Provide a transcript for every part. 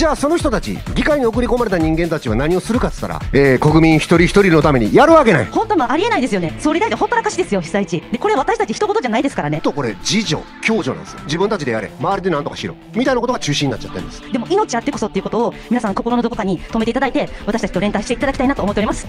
じゃあその人たち議会に送り込まれた人間たちは何をするかっつったら、えー、国民一人一人のためにやるわけない本当もありえないですよね総理大臣ほったらかしですよ被災地でこれ私たち一言じゃないですからねとこれ自助共助なんですよ自分たちでやれ周りで何とかしろみたいなことが中心になっちゃってるんですでも命あってこそっていうことを皆さん心のどこかに止めていただいて私たちと連帯していただきたいなと思っております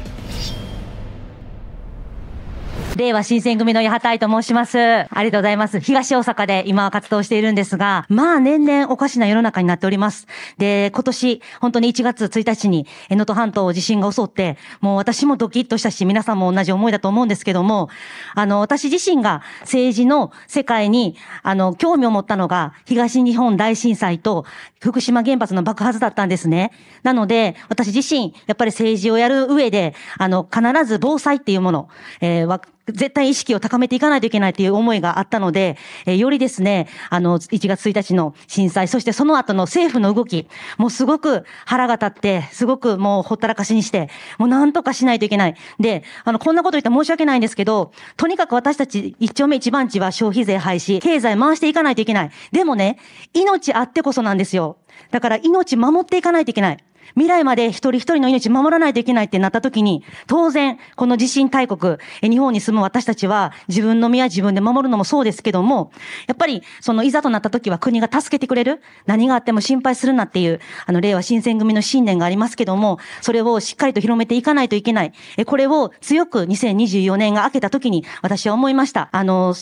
令和新選組の八幡と申します。ありがとうございます。東大阪で今は活動しているんですが、まあ年々おかしな世の中になっております。で、今年、本当に1月1日に、能登半島地震が襲って、もう私もドキッとしたし、皆さんも同じ思いだと思うんですけども、あの、私自身が政治の世界に、あの、興味を持ったのが、東日本大震災と福島原発の爆発だったんですね。なので、私自身、やっぱり政治をやる上で、あの、必ず防災っていうもの、えー絶対意識を高めていかないといけないという思いがあったので、えー、よりですね、あの、1月1日の震災、そしてその後の政府の動き、もうすごく腹が立って、すごくもうほったらかしにして、もうなんとかしないといけない。で、あの、こんなこと言ったら申し訳ないんですけど、とにかく私たち一丁目一番地は消費税廃止、経済回していかないといけない。でもね、命あってこそなんですよ。だから命守っていかないといけない。未来まで一人一人の命守らないといけないってなった時に、当然、この地震大国、日本に住む私たちは、自分の身は自分で守るのもそうですけども、やっぱり、そのいざとなった時は国が助けてくれる、何があっても心配するなっていう、あの、令和新選組の信念がありますけども、それをしっかりと広めていかないといけない。これを強く2024年が明けた時に、私は思いました。あの、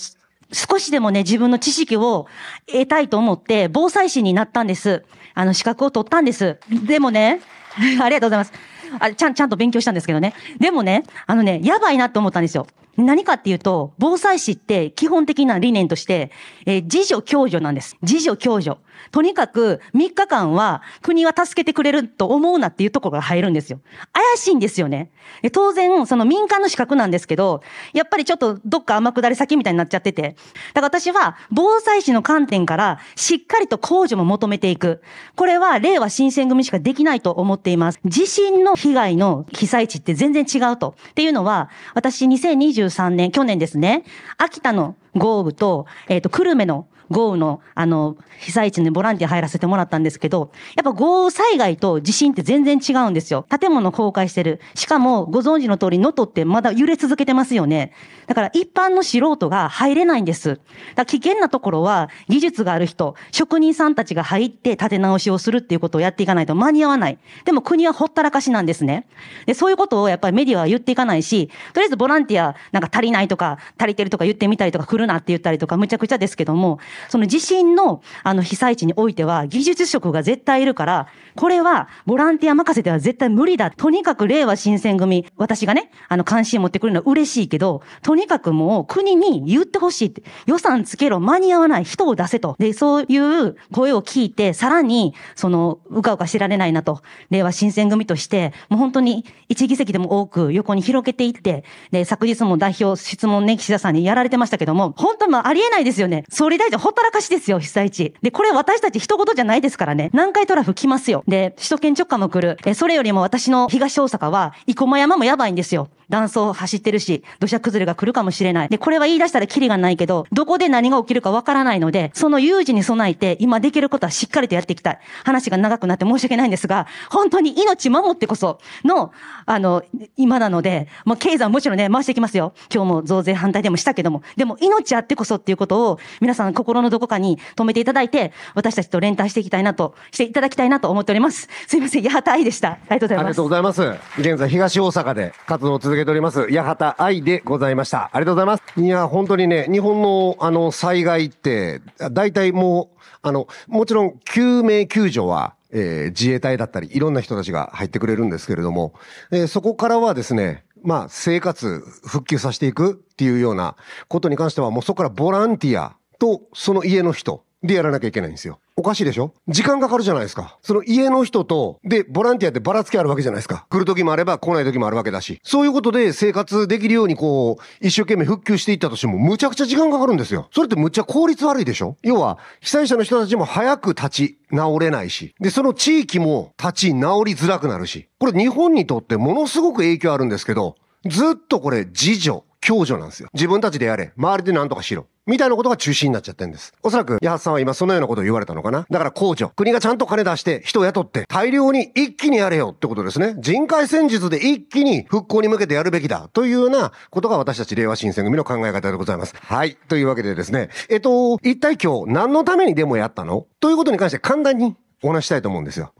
少しでもね、自分の知識を得たいと思って、防災士になったんです。あの、資格を取ったんです。でもね、ありがとうございます。あちゃん、ちゃんと勉強したんですけどね。でもね、あのね、やばいなって思ったんですよ。何かっていうと、防災士って基本的な理念として、えー、自助共助なんです。自助共助。とにかく3日間は国は助けてくれると思うなっていうところが入るんですよ。怪しいんですよね。当然、その民間の資格なんですけど、やっぱりちょっとどっか天下り先みたいになっちゃってて。だから私は防災士の観点からしっかりと控除も求めていく。これは令和新選組しかできないと思っています。地震の被害の被災地って全然違うと。っていうのは、私2023 2023年、去年ですね、秋田の豪雨と、えっ、ー、と、久留米の豪雨の、あの、被災地にボランティア入らせてもらったんですけど、やっぱ豪雨災害と地震って全然違うんですよ。建物崩壊してる。しかも、ご存知の通り、能登ってまだ揺れ続けてますよね。だから一般の素人が入れないんです。だ危険なところは、技術がある人、職人さんたちが入って建て直しをするっていうことをやっていかないと間に合わない。でも国はほったらかしなんですね。で、そういうことをやっぱりメディアは言っていかないし、とりあえずボランティアなんか足りないとか、足りてるとか言ってみたりとか、るなって言ったりとか、むちゃくちゃですけども、その地震のあの被災地においては技術職が絶対いるから、これはボランティア任せでは絶対無理だ。とにかく令和新選組、私がね、あの関心持ってくるのは嬉しいけど、とにかくもう国に言ってほしいって、予算つけろ、間に合わない、人を出せと。で、そういう声を聞いて、さらに、その、うかうかしてられないなと、令和新選組として、もう本当に一議席でも多く横に広げていって、で、昨日も代表質問ね、岸田さんにやられてましたけども、本当まありえないですよね。総理大臣ほったらかしですよ、被災地。で、これ私たち一言じゃないですからね。南海トラフ来ますよ。で、首都圏直下も来る。え、それよりも私の東大阪は、生駒山もやばいんですよ。断層走ってるし、土砂崩れが来るかもしれない。で、これは言い出したらキリがないけど、どこで何が起きるかわからないので、その有事に備えて、今できることはしっかりとやっていきたい。話が長くなって申し訳ないんですが、本当に命守ってこその、あの、今なので、もう経済はもちろんね、回していきますよ。今日も増税反対でもしたけども、でも命命あってこそっていうことを、皆さん心のどこかに止めていただいて、私たちと連帯していきたいなと、していただきたいなと思っております。すいません、八幡愛でした。ありがとうございます。ありがとうございます。現在、東大阪で活動を続けております、八幡愛でございました。ありがとうございます。いや、本当にね、日本の、あの、災害って、大体もう、あの、もちろん、救命救助は、えー、自衛隊だったり、いろんな人たちが入ってくれるんですけれども、えー、そこからはですね、まあ、生活、復旧させていくっていうようなことに関しては、もうそこからボランティアとその家の人でやらなきゃいけないんですよ。おかしいでしょ時間かかるじゃないですか。その家の人と、で、ボランティアってばらつきあるわけじゃないですか。来る時もあれば来ない時もあるわけだし。そういうことで生活できるようにこう、一生懸命復旧していったとしても、むちゃくちゃ時間かかるんですよ。それってむっちゃ効率悪いでしょ要は、被災者の人たちも早く立ち直れないし。で、その地域も立ち直りづらくなるし。これ日本にとってものすごく影響あるんですけど、ずっとこれ、自助共助なんですよ。自分たちでやれ。周りで何とかしろ。みたいなことが中心になっちゃってるんです。おそらく、八八さんは今そのようなことを言われたのかな。だから公助。国がちゃんと金出して人を雇って大量に一気にやれよってことですね。人海戦術で一気に復興に向けてやるべきだというようなことが私たち令和新選組の考え方でございます。はい。というわけでですね。えっと、一体今日何のためにデモやったのということに関して簡単にお話したいと思うんですよ。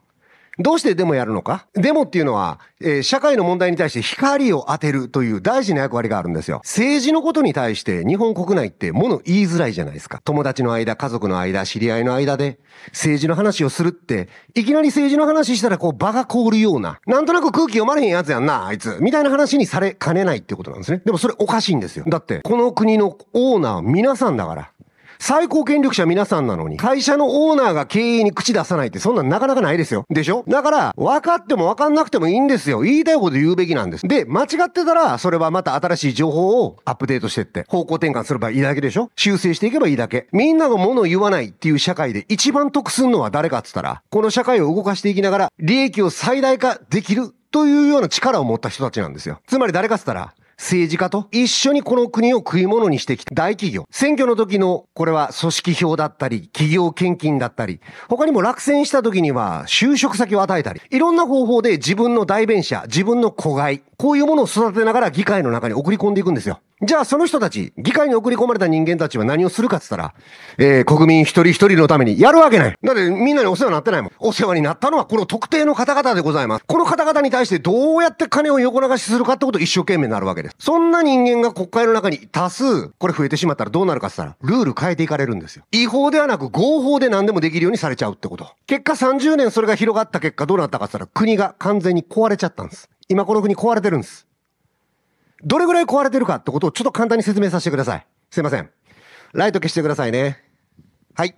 どうしてデモやるのかデモっていうのは、えー、社会の問題に対して光を当てるという大事な役割があるんですよ。政治のことに対して日本国内って物言いづらいじゃないですか。友達の間、家族の間、知り合いの間で政治の話をするって、いきなり政治の話したらこう場が凍るような、なんとなく空気読まれへんやつやんな、あいつ、みたいな話にされかねないってことなんですね。でもそれおかしいんですよ。だって、この国のオーナー皆さんだから。最高権力者皆さんなのに、会社のオーナーが経営に口出さないってそんなんなかなかないですよ。でしょだから、分かっても分かんなくてもいいんですよ。言いたいこと言うべきなんです。で、間違ってたら、それはまた新しい情報をアップデートしてって、方向転換すればいいだけでしょ修正していけばいいだけ。みんなが物を言わないっていう社会で一番得すんのは誰かっつったら、この社会を動かしていきながら、利益を最大化できるというような力を持った人たちなんですよ。つまり誰かっつったら、政治家と一緒にこの国を食い物にしてきた大企業。選挙の時の、これは組織票だったり、企業献金だったり、他にも落選した時には就職先を与えたり、いろんな方法で自分の代弁者、自分の子飼こういうものを育てながら議会の中に送り込んでいくんですよ。じゃあその人たち、議会に送り込まれた人間たちは何をするかって言ったら、えー、国民一人一人のためにやるわけない。だってみんなにお世話になってないもん。お世話になったのはこの特定の方々でございます。この方々に対してどうやって金を横流しするかってことを一生懸命になるわけです。そんな人間が国会の中に多数、これ増えてしまったらどうなるかって言ったら、ルール変えていかれるんですよ。違法ではなく合法で何でもできるようにされちゃうってこと。結果30年それが広がった結果どうなったかって言ったら、国が完全に壊れちゃったんです。今この国壊れてるんです。どれぐらい壊れてるかってことをちょっと簡単に説明させてください。すいません。ライト消してくださいね。はい。